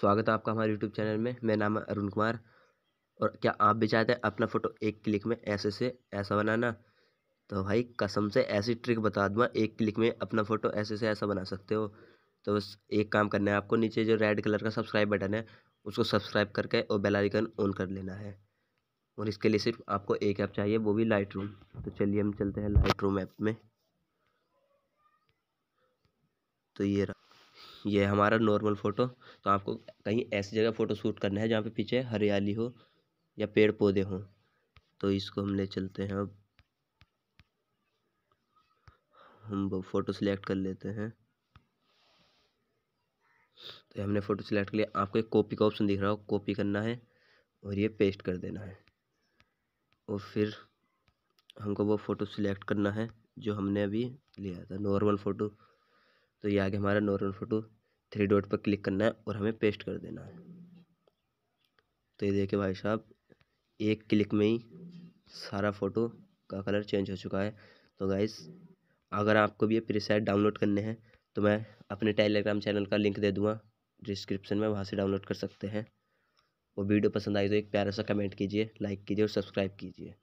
स्वागत है आपका हमारे यूट्यूब चैनल में मेरा नाम है अरुण कुमार और क्या आप भी चाहते हैं अपना फ़ोटो एक क्लिक में ऐसे से ऐसा बनाना तो भाई कसम से ऐसी ट्रिक बता दूँ एक क्लिक में अपना फ़ोटो ऐसे से ऐसा बना सकते हो तो बस एक काम करना है आपको नीचे जो रेड कलर का सब्सक्राइब बटन है उसको सब्सक्राइब करके और बेल आइकन ऑन कर लेना है और इसके लिए सिर्फ आपको एक ऐप चाहिए वो भी लाइट रूम तो चलिए हम चलते हैं लाइट रूम ऐप में तो ये रहा ये हमारा नॉर्मल फ़ोटो तो आपको कहीं ऐसी जगह फ़ोटो शूट करना है जहाँ पे पीछे हरियाली हो या पेड़ पौधे हों तो इसको हम ले चलते हैं अब हम वो फ़ोटो सिलेक्ट कर लेते हैं तो हमने फ़ोटो सिलेक्ट कर लिया आपको एक कॉपी का ऑप्शन दिख रहा हो कॉपी करना है और ये पेस्ट कर देना है और फिर हमको वो फ़ोटो सिलेक्ट करना है जो हमने अभी लिया था नॉर्मल फ़ोटो तो ये आगे हमारा नॉर्मल फ़ोटो थ्री डॉट पर क्लिक करना है और हमें पेस्ट कर देना है तो ये देखिए भाई साहब एक क्लिक में ही सारा फ़ोटो का कलर चेंज हो चुका है तो गाइस अगर आपको भी ये प्रीसेट डाउनलोड करने हैं तो मैं अपने टेलीग्राम चैनल का लिंक दे दूँगा डिस्क्रिप्शन में वहाँ से डाउनलोड कर सकते हैं और वीडियो पसंद आई तो एक प्यारा सा कमेंट कीजिए लाइक कीजिए और सब्सक्राइब कीजिए